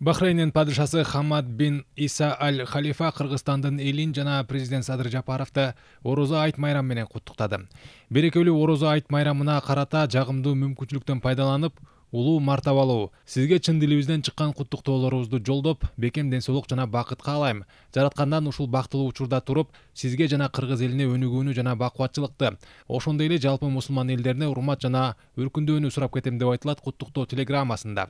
бахрейннин падышасы хамад бин иса аль халифа кыргызстандын элин жана президент садыр жапаровду орозо айт майрамы менен куттуктады берекелүү орозо айт майрамына карата жагымдуу мүмкүнчүлүктөн пайдаланып улуу мартабалуу сизге чын дилибизден чыккан куттуктоолорубузду жолдоп бекем ден соолук жана бакыт каалайм жараткандан ушул бактылуу учурда туруп сизге жана кыргыз элине өнүгүүнү жана бакубатчылыкты ошондой эле жалпы мусулман элдерине урмат жана өркүндөөнү сурап кетем деп айтылат куттуктоо телеграммасында